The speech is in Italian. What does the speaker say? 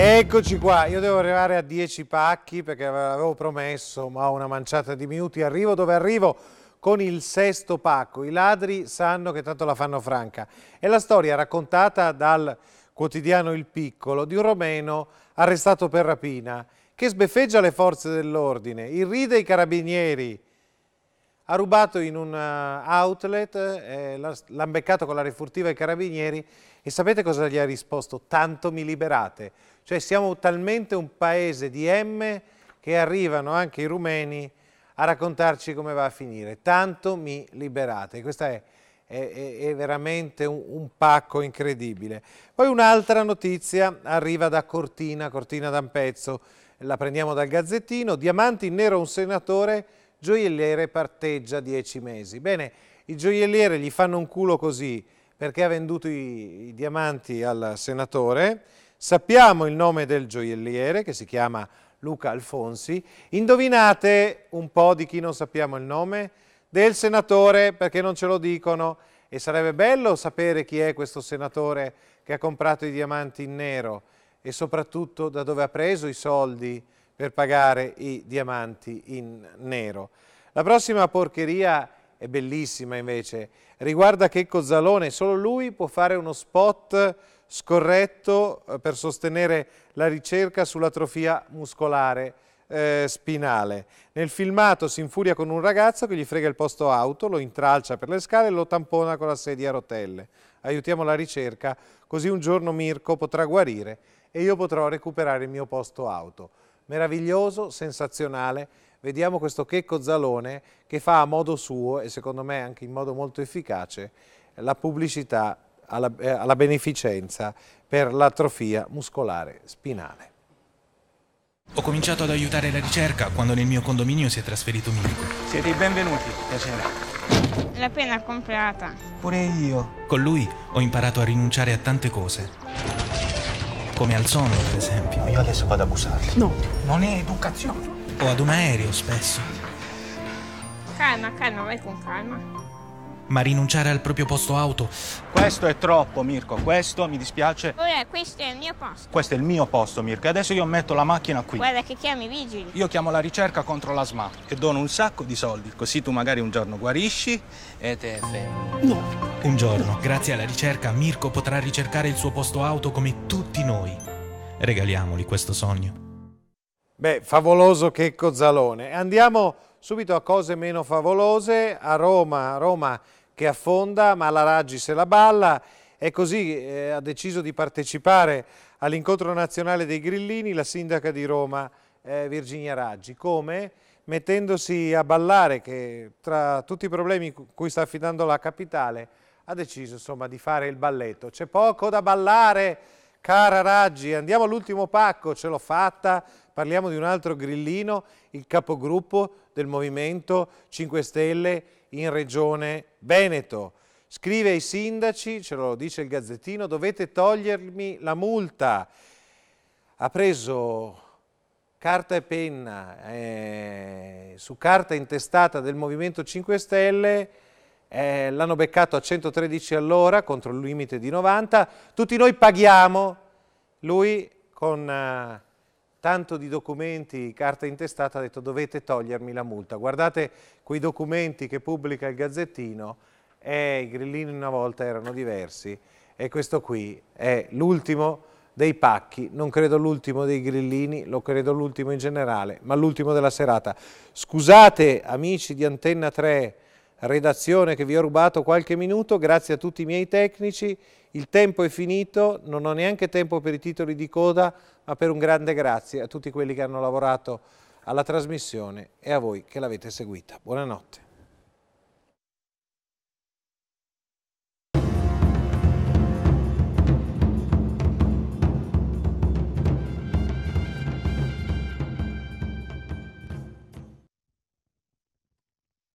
Eccoci qua, io devo arrivare a 10 pacchi perché avevo promesso, ma ho una manciata di minuti, arrivo dove arrivo con il sesto pacco. I ladri sanno che tanto la fanno franca. È la storia raccontata dal quotidiano Il Piccolo di un romeno arrestato per rapina che sbeffeggia le forze dell'ordine, irride i carabinieri, ha rubato in un eh, outlet, eh, l'hanno beccato con la refurtiva ai carabinieri e sapete cosa gli ha risposto? Tanto mi liberate. Cioè siamo talmente un paese di M che arrivano anche i rumeni a raccontarci come va a finire. Tanto mi liberate. Questo è, è, è, veramente un, un pacco incredibile. Poi un'altra notizia arriva da Cortina, Cortina da un pezzo, la prendiamo dal Gazzettino. Diamanti in nero un senatore gioielliere parteggia 10 mesi. Bene, il gioielliere gli fanno un culo così perché ha venduto i, i diamanti al senatore. Sappiamo il nome del gioielliere che si chiama Luca Alfonsi. Indovinate un po' di chi non sappiamo il nome del senatore perché non ce lo dicono e sarebbe bello sapere chi è questo senatore che ha comprato i diamanti in nero e soprattutto da dove ha preso i soldi per pagare i diamanti in nero. La prossima porcheria è bellissima invece, riguarda Checco Zalone, solo lui può fare uno spot scorretto eh, per sostenere la ricerca sull'atrofia muscolare eh, spinale. Nel filmato si infuria con un ragazzo che gli frega il posto auto, lo intralcia per le scale e lo tampona con la sedia a rotelle. Aiutiamo la ricerca, così un giorno Mirko potrà guarire e io potrò recuperare il mio posto auto meraviglioso, sensazionale. Vediamo questo Checco Zalone che fa a modo suo e secondo me anche in modo molto efficace la pubblicità alla, eh, alla beneficenza per l'atrofia muscolare spinale. Ho cominciato ad aiutare la ricerca quando nel mio condominio si è trasferito Mirko. Siete i benvenuti, piacere. L'ho appena comprata. Pure io. Con lui ho imparato a rinunciare a tante cose come al sonno per esempio. Io adesso vado a bussarli. No. Non è educazione. O ad un aereo spesso. Calma, calma, vai con calma ma rinunciare al proprio posto auto. Questo è troppo, Mirko. Questo mi dispiace. eh, questo è il mio posto. Questo è il mio posto, Mirko. Adesso io metto la macchina qui. Guarda che chiami i vigili. Io chiamo la ricerca contro la SMA e dono un sacco di soldi, così tu magari un giorno guarisci e te fermi. No. Un giorno, grazie alla ricerca, Mirko potrà ricercare il suo posto auto come tutti noi. Regaliamoli questo sogno. Beh, favoloso che Cozzalone. Andiamo subito a cose meno favolose. A Roma, a Roma che affonda, ma la Raggi se la balla e così eh, ha deciso di partecipare all'incontro nazionale dei grillini la sindaca di Roma eh, Virginia Raggi. Come? Mettendosi a ballare che tra tutti i problemi cui sta affidando la capitale ha deciso insomma, di fare il balletto. C'è poco da ballare, cara Raggi, andiamo all'ultimo pacco, ce l'ho fatta, parliamo di un altro grillino, il capogruppo del Movimento 5 Stelle in Regione Veneto. Scrive ai sindaci, ce lo dice il Gazzettino, dovete togliermi la multa. Ha preso carta e penna, eh, su carta intestata del Movimento 5 Stelle, eh, l'hanno beccato a 113 all'ora contro il limite di 90, tutti noi paghiamo, lui con... Eh, tanto di documenti, carta intestata, ha detto dovete togliermi la multa. Guardate quei documenti che pubblica il Gazzettino, eh, i grillini una volta erano diversi e questo qui è l'ultimo dei pacchi, non credo l'ultimo dei grillini, lo credo l'ultimo in generale, ma l'ultimo della serata. Scusate amici di Antenna 3 redazione che vi ho rubato qualche minuto, grazie a tutti i miei tecnici. Il tempo è finito, non ho neanche tempo per i titoli di coda, ma per un grande grazie a tutti quelli che hanno lavorato alla trasmissione e a voi che l'avete seguita. Buonanotte.